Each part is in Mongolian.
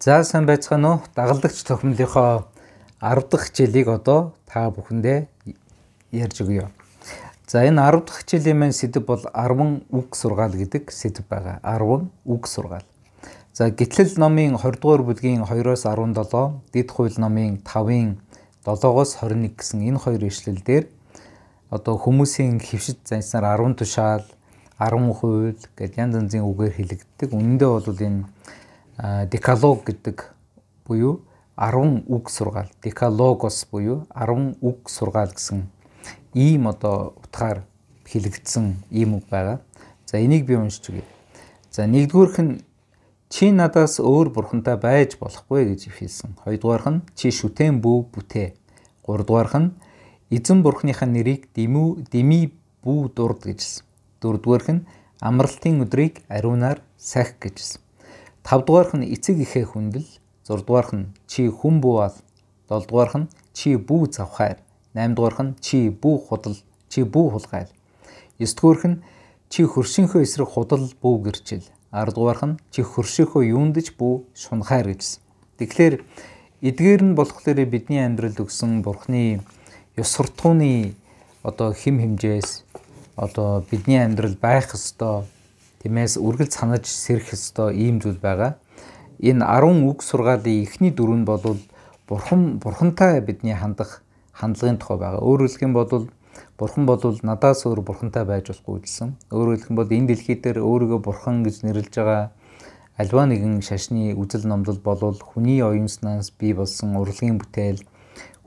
За сайн байцгаана уу? Дагалдагч тохимлынхоо 10 дахь жилийг одоо та бүхэндээ ярьж өгье. За энэ 10 дахь жилийн маань сэдв бол 10 үг сургаал гэдэг сэдв байгаа. 10 үг сургаал. За гитлэл номын 20 дугаар бүлгийн 2-оос 17, дид хууль номын 5-ын 7-оос 21 гэсэн энэ хоёр ишлэл дээр одоо хүмүүсийн хөвшид занснаар 10 тушаал, 10 хууль гэдэг янз янзын үгээр хэлэгддэг. Үүндээ бол энэ Э, декалог гэдэг буюу 10 үг сургаал декалогос буюу 10 үг сургаал гэсэн ийм одоо утгаар хилэгдсэн ийм үг байгаа. За энийг би уншиж өгье. За нэгдүгüүрх нь чи надаас өөр бурхантай байж болохгүй гэж хэлсэн. Хоёрдугаарх нь чи шүтэн бүү бүтээ. Гуравдугаарх нь эзэн бурхныхаа нэрийг дэмүү дэми бүү дурд гэжсэн. Дөрөвдүгээрх нь амралтын өдрийг ариунаар сах гэжсэн. 5 дугаарх нь эцэг ихэ хүндэл, 6 дугаарх нь чи хүн бүү ал, 7 дугаарх нь чи бүү завхаар, 8 дугаарх нь чи бүү худал, чи бүү хулгай. 9 дугаарх нь чи хөршийнхөө эсрэг худал бүү гэрчил. 10 дугаарх нь чи хөршийнхөө юундж бүү шунхаар гэжсэн. Тэгэхээр эдгээр нь болохоор бидний амьдралд өгсөн бурхны ёс суртахууны одоо хим хэмжээс одоо бидний амьдрал байх ёстой Тиймээс үргэлж санаж сэрэх ёстой ийм зүйл байгаа. Энэ 10 үг сургаалын эхний дөрөв нь бол бурхан бурхантай бидний хандах хандлагын тухай байгаа. Өөрөөр хэлэх юм бол бурхан бол надаас өөр бурхантай байж болохгүй гэсэн. Өөрөөр хэлэх юм бол энэ дэлхий дээр өөрийгөө бурхан гэж нэрлэж байгаа альва нэгэн шашны үзэл номлол бол хүний оюунснаас бий болсон урлагийн бүтээл,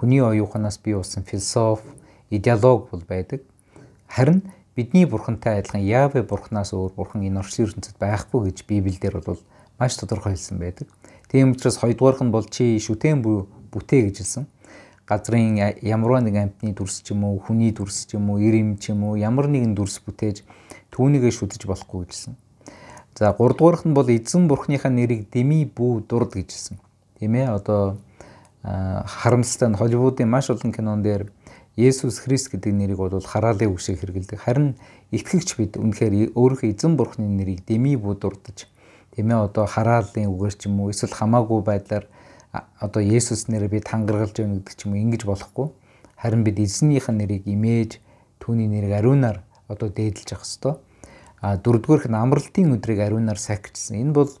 хүний оюуханаас бий болсон философи, идеолог бол байдаг. Харин бидний бурхантай адилхан Яве бурхнаас өөр бурхан энэ орчлын ертөнцид байхгүй гэж Библиэлд бол маш тодорхой хэлсэн байдаг. Тийм учраас хоёрдугаарх нь бол чи шүтэн бүтээ гэж хэлсэн. Газрын ямар нэг амтны дүрс ч юм уу, хүний дүрс ч юм уу, ир юм ч юм уу, ямар нэгэн дүрс бүтээж түүнийгээ шүтэж болохгүй гэсэн. За 3 дугаарх нь бол эзэн бурхныхаа нэрийг дэми бүү дурд гэж хэлсэн. Тийм ээ одоо харамсалтай нь Холливуудын маш олон кинон дээр Есүс Христ гэдэг нэрийг бол хараалын үгшээр хэрэгэлдэг. Харин итгэгч бид үнэхээр өөрийнхөө эзэн бурхны нэрийг дэмий будурдаж тэмээ одоо хараалын үгээр ч юм уу эсвэл хамаагүй байдлаар одоо Есүс нэрээр бид тангаргалж байна гэдэг ч юм уу ингэж болохгүй. Харин бид эзнийх нь нэрийг имэж түүний нэрийг ариунаар одоо дээдэлж явах хэвээр. А дөрөвдүгээрх нь амралтын өдрийг ариунаар сахижсэн. Энэ бол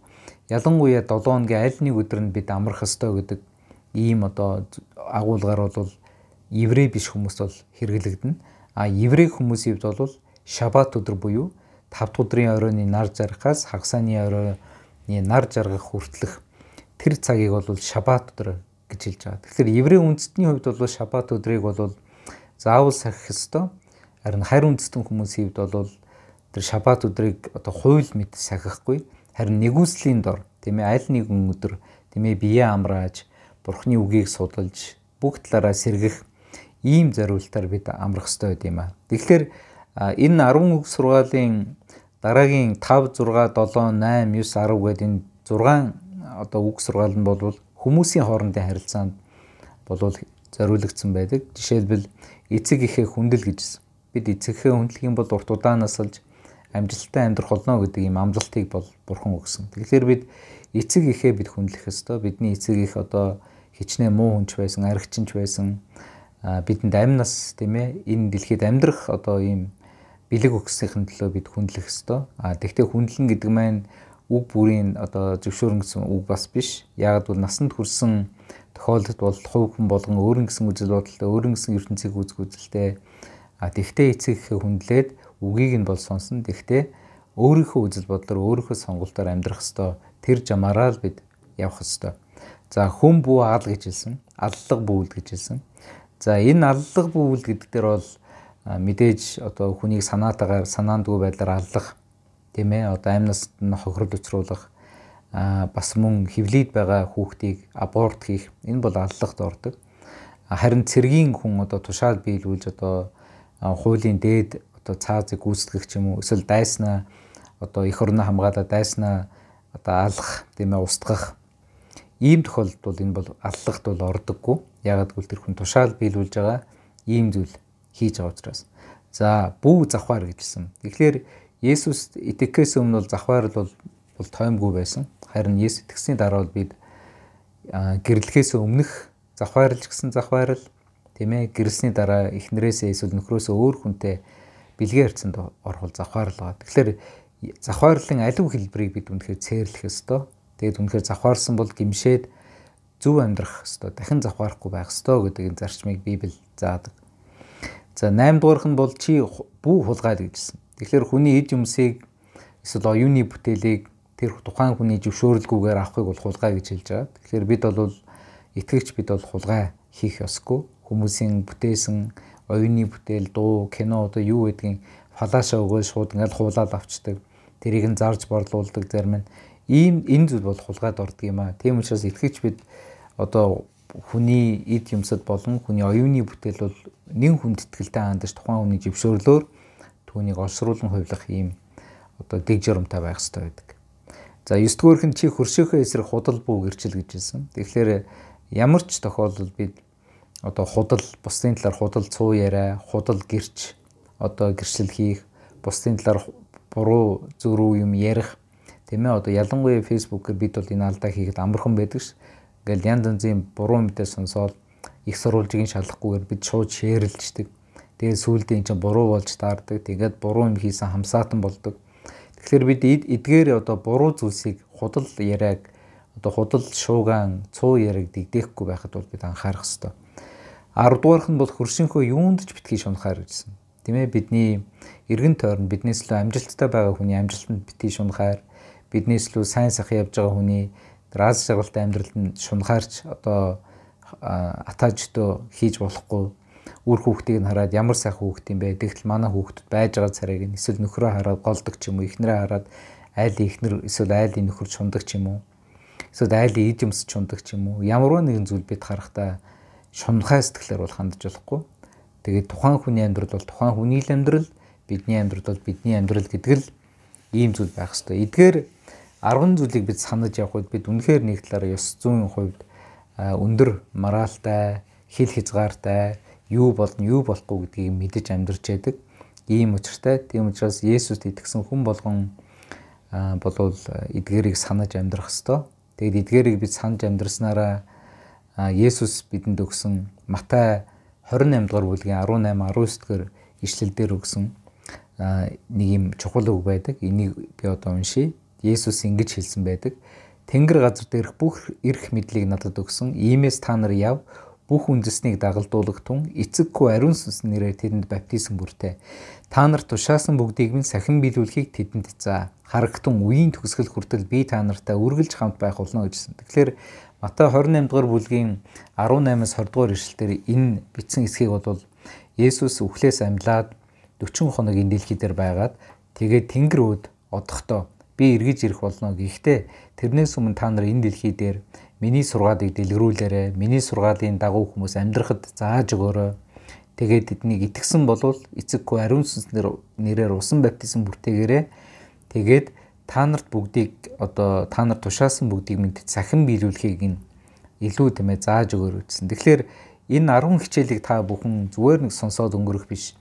ялангуяа 7 өдрийн аль нэг өдөр нь бид амрах хэвээр гэдэг ийм одоо агуулгаар бол еврей биш хүмүүс бол хэрэглэгдэнэ. А еврей хүмүүсийн хувьд бол шабат өдөр буюу 5 дахь өдрийн оройн нар жаргахаас хагасааны оройн нар жаргах хүртэлх тэр цагийг бол шабат өдөр гэж хэлж байгаа. Тэгэхээр еврей үндэстний хувьд бол шабат өдрийг бол заавал сахих ёстой. Харин хайр үндэстэн хүмүүсийн хувьд бол тэр шабат өдрийг одоо хууль мэд сахихгүй харин нэгүслийн дор тийм ээ аль нэгэн өдөр тийм ээ биеэ амрааж бурхны үгийг судалж бүх талаараа сэргэх ийм зориултаар бид амрах ёстой байд юм аа. Тэгэхээр энэ 10 үг сургаалын дараагийн 5 6 7 8 9 10 гэдэг энэ 6 одоо үг сургаал нь бол хүмүүсийн хоорондын харилцаанд болвол зориулагдсан байдаг. Жишээлбэл эцэг ихээ хүндэл гэжсэн. Бид эцэгхээ хүндлэгийн бол урт удаанаас алж амжилттай амьдрах болно гэдэг ийм амлалтыг бол бурхан өгсөн. Тэгэхээр бид эцэг ихээ бид хүндлэх ёстой. Бидний эцэг их одоо хичнээн муу хүнч байсан, аргичинч байсан, бидэнд амнаас тийм ээ энэ дэлхийд амьдрах одоо ийм бэлэг өгсөхийн төлөө бид хүндлэх ёстой. А тэгтээ хүндлэн гэдэг маань үг бүрийн одоо зөвшөөрөн гэсэн үг бас биш. Яагад бол насанд хүрсэн тохиолдолд бол хувь хүн болгон өөрөнгө гэсэн үзэл бодолтой, өөрөнгө гэсэн ертөнцийг үзэх үзэлтэй. А тэгтээ эцэг хүндлээд үгийг нь бол сонсон. Тэгтээ өөрийнхөө үзэл бодлоор өөрийнхөө сонголтоор амьдрах ёстой. Тэр жамаараа л бид явах ёстой. За хүн бүү аал гэж хэлсэн, аллах бүүл гэж хэлсэн. За энэ аллах бүүл гэдэг дээр бол мэдээж одоо хүнийг санаатаагаар санаандгүй байдлаар аллах тийм ээ одоо амнаас нь хохирол учруулах бас мөн хөвлөд байгаа хүүхдийг аборт хийх энэ бол аллахт ордог. Харин цэргийн хүн одоо тушаал биелүүлж одоо хуулийн дээд одоо цаазыг гүйцэтгэх ч юм уу эсвэл дайснаа одоо эх орноо хамгаалаад дайснаа одоо алах тийм ээ устгах Ийм тохиолдолд бол энэ бол аллагт бол ордоггүй. Ягаад гэвэл тэр хүн тушаал биелүүлж байгаа ийм зүйл хийж байгаа учраас. За бүү завхаар гэжсэн. Тэгэхээр Есүс итгэхээс өмнө бол завхаар бол бол тоймгүй байсан. Харин Есүс итгэсний дараа бол бид гэрлэхээс өмнөх завхаарл гэсэн завхаарл тийм ээ гэрэлсний дараа эхнэрээсээ эсвэл нөхрөөсөө өөр хүнтэй бэлгээ хэрцэнд орхол завхаарл байгаа. Тэгэхээр завхаарлын аливаа хэлбэрийг бид үнэхээр цээрлэх ёстой. Тэгээд үнэхээр завхаарсан бол гимшээд зөв амьдрах хэвээр дахин завхаарахгүй байх хэвээр гэдэг энэ зарчмыг Библи заадаг. За 8 дугаарх нь бол чи бүү хулгайд гэжсэн. Тэгэхээр хүний эд юмсыг эсвэл оюуны бүтээлийг тэр тухайн хүний зөвшөөрлгүйгээр авахыг бол хулгай гэж хэлж байгаа. Тэгэхээр бид бол итгэгч бид бол хулгай хийх ёсгүй. Хүмүүсийн бүтээсэн оюуны бүтээл, дуу, кино одоо юу гэдгийг фалаша өгөө шууд ингээл хуулаад авчдаг. Тэрийг нь зарж борлуулдаг зарим нь Ийм энэ зүйл бол хулгайд ордог юм аа. Тийм учраас итгэж бид одоо хүний эд юмсад болон хүний оюуны бүтээл бол нэн хүнд итгэлтэй хандаж тухайн хүний жившөөрлөөр түүнийг олсруулан хувилах ийм одоо дэг журамтай байх хэрэгтэй байдаг. За 9 дугаарх нь чи хөршөөхөө эсрэг худал бүү гэрчил гэж хэлсэн. Тэгэхээр ямар ч тохиолдолд бид одоо худал бусдын талаар худал цуу яриа, худал гэрч одоо гэрчлэл хийх, бусдын талаар буруу зөрүү юм ярих Тийм ээ одоо ялангуяа Facebook-ээр бид бол энэ алдаа хийхэд амархан байдаг ш. Ингээл янз янзын буруу мэдээ сонсоод их сурвалжгийн шалахгүйгээр бид шууд шеэрлждэг. Тэгээд сүулдэ эн чинь буруу болж таардаг. Тэгээд буруу юм хийсэн хамсаатан болдог. Тэгэхээр бид эдгээр одоо буруу зүйлсийг худал яриаг одоо худал шуугаан цуу яриаг дэгдэхгүй байхад бол бид анхаарах хэрэгтэй. 10 дугаарх нь бол хөршинхөө юунд ч битгий шунахаар гэсэн. Тийм ээ бидний эргэн тойронд биднээс илүү амжилттай байгаа хүний амжилтанд битгий шунахаар биднээс илүү сайн сах явж байгаа хүний раз шалгалт амьдралд нь шунхаарч одоо атаажтөө хийж болохгүй үр хүүхдийг нь хараад ямар сайхан хүүхд юм бэ тэгтэл манай хүүхдэд байж байгаа царайг нь эсвэл нөхрөө хараад голдог ч юм уу эхнэрээ хараад айл эхнэр эсвэл айлын нөхөр чундаг ч юм уу эсвэл айлын ид юмс чундаг ч юм уу ямар нэгэн зүйл бид харахтаа шунхаа сэтгэлээр бол хандж болохгүй тэгээд тухайн хүний амьдрал бол тухайн хүний л амьдрал бидний амьдрал бол бидний амьдрал гэдэг л ийм зүйл байх хэвээр эдгээр 10 зүйлийг бид санаж явхад бид үнэхээр нэг талаараа ёс зүйн хувьд өндөр моральтай, хил хязгаартай, юу болно, юу болохгүй гэдгийг мэдэж амьдарч яадаг. Ийм учиртай. Тийм учраас Есүст итгэсэн хүн болгон болвол эдгэрийг санаж амьдрах ёстой. Тэгэд эдгэрийг бид санаж амьдрснараа Есүс бидэнд өгсөн Матай 28 дугаар бүлгийн 18 19-р ишлэлдэр өгсөн нэг юм чухал үг байдаг. Энийг би одоо уншия. Есүс ингэж хэлсэн байдаг. Тэнгэр газар дээрх бүх эрх мэдлийг надад өгсөн. Иймээс та нар яв бүх үндэснийг дагалдуулах тун эцэггүй ариун сүнс нэрээр тэдэнд баптизм бүртээ. Та нарт тушаасан бүгдийг минь сахин биелүүлэхийг тэдэнд заа. Харагтун үеийн төгсгөл хүртэл би та нартай үргэлж хамт байх болно гэжсэн. Тэгэхээр Матай 28 дугаар бүлгийн 18-аас 20 дугаар ишлэлээр энэ бичсэн эсхийг бол Есүс үхлээс амьлаад 40 хоног энэ дэлхий дээр байгаад тэгээд тэнгэр өд одохдоо би эргэж ирэх болно гэхдээ тэрнээс өмнө та нар энэ дэлхий дээр миний сургаалыг дэлгэрүүлээрэ миний сургаалын дагуу хүмүүс амьдрахад зааж өгөөрэй тэгээд эднийг итгэсэн болвол эцэггүй ариун сүнснэр нэрээр усан баптизм бүртээгээрэ тэгээд та нарт бүгдийг одоо та нар тушаасан бүгдийг минь цахин биелүүлэхийг нь илүү тэмээ зааж өгөөрэй гэсэн тэгэхээр энэ 10 хичээлийг та бүхэн зүгээр нэг сонсоод өнгөрөх биш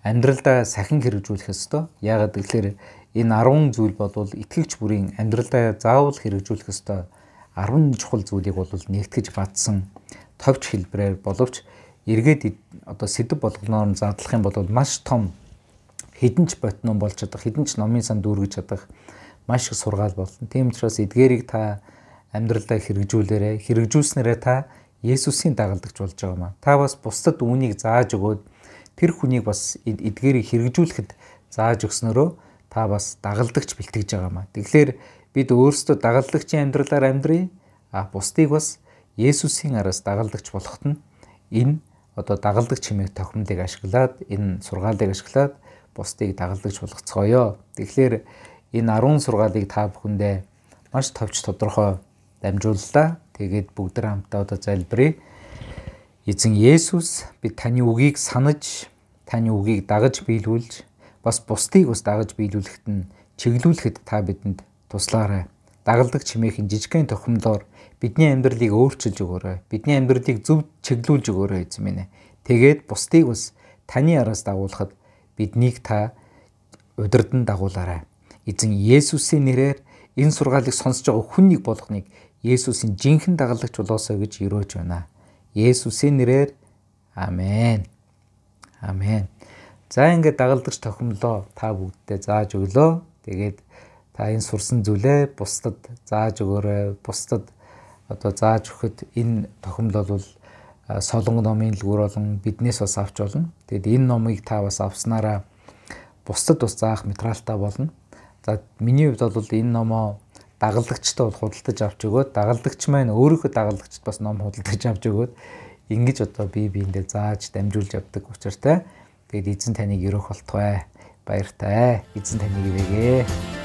амьдралдаа сахин хэрэгжүүлэх ёстой. Яагаад гэвэл энэ 10 зүйл бол итгэгч бүрийн амьдралдаа заавал хэрэгжүүлэх ёстой 10 чухал зүйлийг бол нэгтгэж батсан товч хэлбрээр боловч эргээд одоо сэдв болгоноор нь задлах юм бол маш том хідэнч ботнон болж чадах хідэнч номын сан дүүргэж чадах маш их сургаал болно. Тийм учраас эдгээрийг та амьдралдаа хэрэгжүүлээрэ хэрэгжүүлснээрээ та Есүсийн дагалдагч болж байгаа маа. Та бас бусдад үүнийг зааж өгөөд тэр хүнийг бас эдгээрийг хэрэгжүүлэхэд зааж өгснөрөө та бас дагалдагч бэлтгэж байгаа маа. Тэгэхээр бид өөрсдөө дагалдагчийн амьдралаар амьдрий. А бусдыг бас Есүсийн араас дагалдагч болохт нь энэ одоо дагалдагч хэмээх тохиромыг ашиглаад энэ сургаалыг ашиглаад бусдыг дагалдагч болгоцгоё. Тэгэхээр энэ 10 сургаалыг та бүхэндээ маш товч тодорхой дамжууллаа. Тэгээд бүгд хамтдаа одоо залбирая. Эзэн Есүс бид таны үгийг санаж, таны үгийг дагаж биелүүлж бас бусдыг бас дагаж биелүүлэхэд нь чиглүүлэхэд та бидэнд туслаарай. Дагалдаг чимээхэн жижигхэн тохимлоор бидний амьдралыг өөрчилж өгөөрэй. Бидний амьдралыг зөв чиглүүлж өгөөрэй гэсэн мэнэ. Тэгээд бусдыг бас таны араас дагуулахад биднийг та удирдан дагуулаарай. Эзэн Есүсийн нэрээр энэ сургаалыг сонсож байгаа хүнийг болгоныг Есүсийн жинхэнэ дагалдагч болоосой гэж өрөөж байна. Есүсийн нэрээр амен. Амен. За ингээд дагалдагч тохимлоо та бүгддээ зааж өглөө. Тэгээд та энэ сурсан зүйлээ бусдад зааж өгөөрэй. Бусдад одоо зааж өгөхөд энэ тохимлол бол солонго номын дэлгүүр болон биднээс бас авч болно. Тэгээд энэ номыг та бас авснараа бусдад бас заах материалтай болно. За миний хувьд бол энэ номоо дагалдагчтай бол худалдаж авч өгөөд дагалдагч маань өөрийнхөө дагалдагчд бас ном худалдаж авч өгөөд ингэж одоо бие биендээ зааж дамжуулж явдаг учиртай. Тэгээд эзэн таныг өрөөх болтугай. Баяртай. Эзэн таныг ивэгээ.